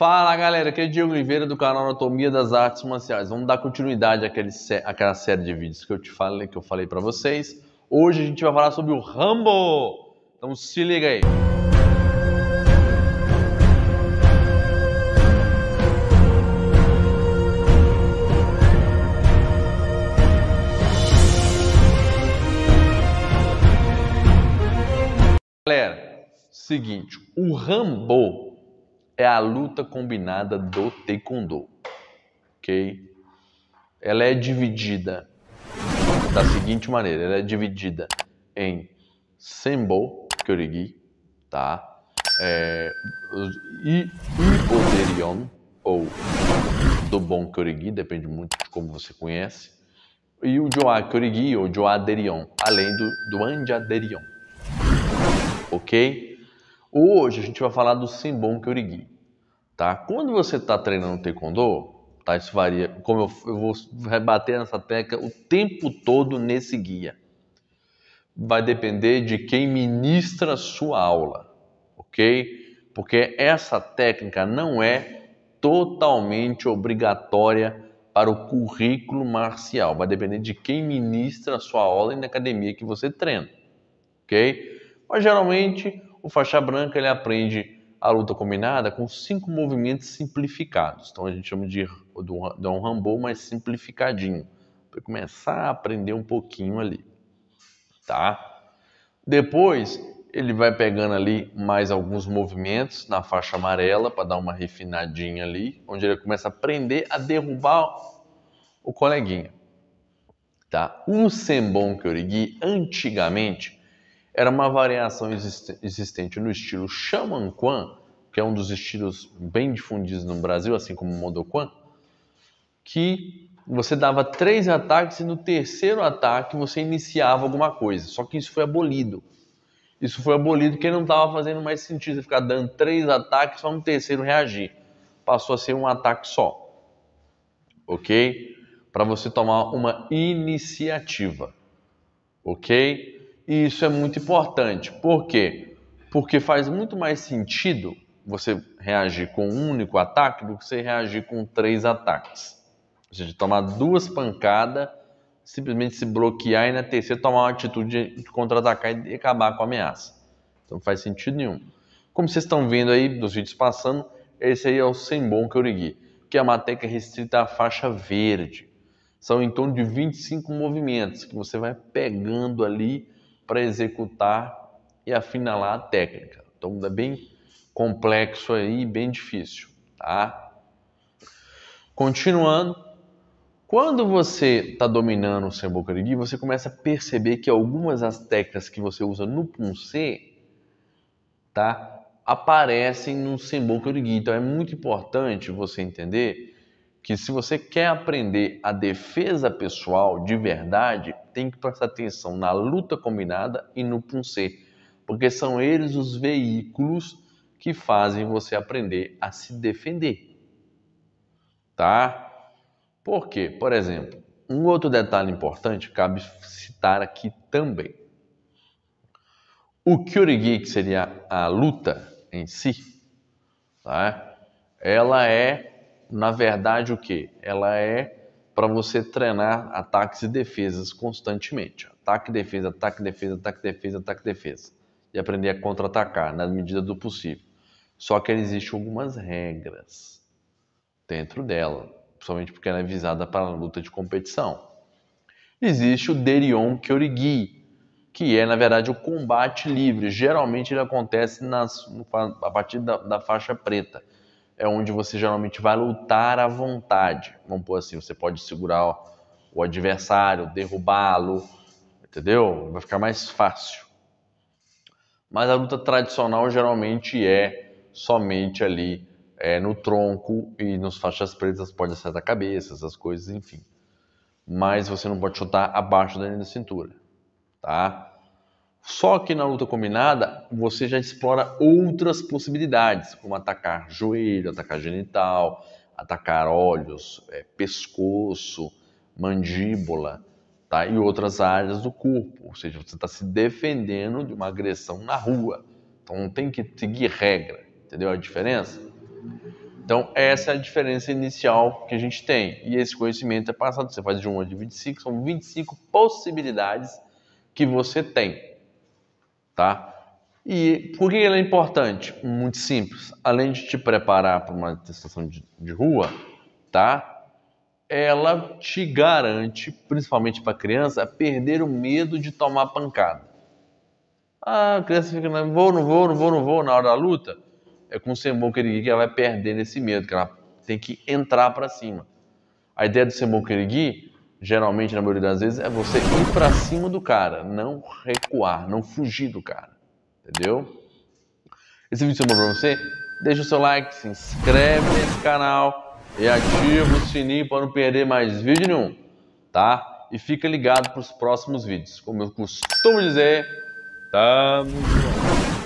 Fala galera, aqui é Diego Oliveira do canal Anatomia das Artes Marciais. Vamos dar continuidade àquele, àquela série de vídeos que eu te falei, que eu falei para vocês. Hoje a gente vai falar sobre o Rambo. Então se liga aí. Galera, seguinte, o Rambo é a luta combinada do taekwondo, ok? Ela é dividida da seguinte maneira, ela é dividida em Senbo Kyorigi, tá? É, e Ioderion, ou do bom Kyorigi, depende muito de como você conhece, e o Joa Kyorigi, ou Joa Derion, além do, do Anja Derion, ok? Hoje a gente vai falar do Simbon Kyorigi, tá? Quando você está treinando Taekwondo, tá? Isso varia, como eu, eu vou rebater nessa tecla o tempo todo nesse guia. Vai depender de quem ministra a sua aula, ok? Porque essa técnica não é totalmente obrigatória para o currículo marcial. Vai depender de quem ministra a sua aula e na academia que você treina, ok? Mas geralmente o faixa branca ele aprende a luta combinada com cinco movimentos simplificados. Então a gente chama de, de um Rambo mais simplificadinho, para começar a aprender um pouquinho ali, tá? Depois ele vai pegando ali mais alguns movimentos na faixa amarela para dar uma refinadinha ali, onde ele começa a aprender a derrubar o coleguinha, tá? Um eu Kyorigi antigamente era uma variação existente no estilo Shaman Kwan, que é um dos estilos bem difundidos no Brasil, assim como o Modokwan, que você dava três ataques e no terceiro ataque você iniciava alguma coisa. Só que isso foi abolido. Isso foi abolido porque não estava fazendo mais sentido você ficar dando três ataques só no terceiro reagir. Passou a ser um ataque só. Ok? Para você tomar uma iniciativa. Ok? E isso é muito importante. Por quê? Porque faz muito mais sentido você reagir com um único ataque do que você reagir com três ataques. Ou seja, tomar duas pancadas, simplesmente se bloquear e na terceira tomar uma atitude de contra-atacar e acabar com a ameaça. Então não faz sentido nenhum. Como vocês estão vendo aí dos vídeos passando, esse aí é o Senbon Kyorigi, que é uma técnica restrita à faixa verde. São em torno de 25 movimentos que você vai pegando ali para executar e afinalar a técnica. Então é bem complexo aí, bem difícil, tá? Continuando, quando você está dominando o Senbokurigi, você começa a perceber que algumas das técnicas que você usa no Punse, tá? Aparecem no Senbokurigi. Então é muito importante você entender que se você quer aprender a defesa pessoal de verdade, tem que prestar atenção na luta combinada e no punce, porque são eles os veículos que fazem você aprender a se defender. Tá? Por quê? Por exemplo, um outro detalhe importante cabe citar aqui também. O Kyorigi, que seria a luta em si, tá? ela é, na verdade, o que? Ela é para você treinar ataques e defesas constantemente. Ataque, defesa, ataque, defesa, ataque, defesa, ataque, defesa. E aprender a contra-atacar na medida do possível. Só que existem algumas regras dentro dela, principalmente porque ela é visada para a luta de competição. Existe o Derion Kyorigi, que é, na verdade, o combate livre. Geralmente ele acontece nas, a partir da, da faixa preta é onde você geralmente vai lutar à vontade. Vamos pôr assim, você pode segurar o adversário, derrubá-lo, entendeu? Vai ficar mais fácil. Mas a luta tradicional geralmente é somente ali é, no tronco e nos faixas pretas pode acertar a cabeça, essas coisas, enfim. Mas você não pode chutar abaixo da linha da cintura, tá? Só que na luta combinada, você já explora outras possibilidades, como atacar joelho, atacar genital, atacar olhos, é, pescoço, mandíbula tá? e outras áreas do corpo. Ou seja, você está se defendendo de uma agressão na rua. Então não tem que seguir regra. Entendeu a diferença? Então, essa é a diferença inicial que a gente tem. E esse conhecimento é passado. Você faz de 1 a de 25, são 25 possibilidades que você tem tá? E por que ele é importante? Muito simples. Além de te preparar para uma situação de, de rua, tá? Ela te garante, principalmente para criança, perder o medo de tomar pancada. a criança fica, não vou, não vou, não vou, não vou na hora da luta. É com o Sembol que ela vai perder esse medo, que ela tem que entrar para cima. A ideia do Sembol geralmente na maioria das vezes, é você ir para cima do cara, não recuar, não fugir do cara. Entendeu? Esse vídeo é bom para você? Deixa o seu like, se inscreve nesse canal e ativa o sininho para não perder mais vídeo nenhum, tá? E fica ligado para os próximos vídeos. Como eu costumo dizer, tamo junto.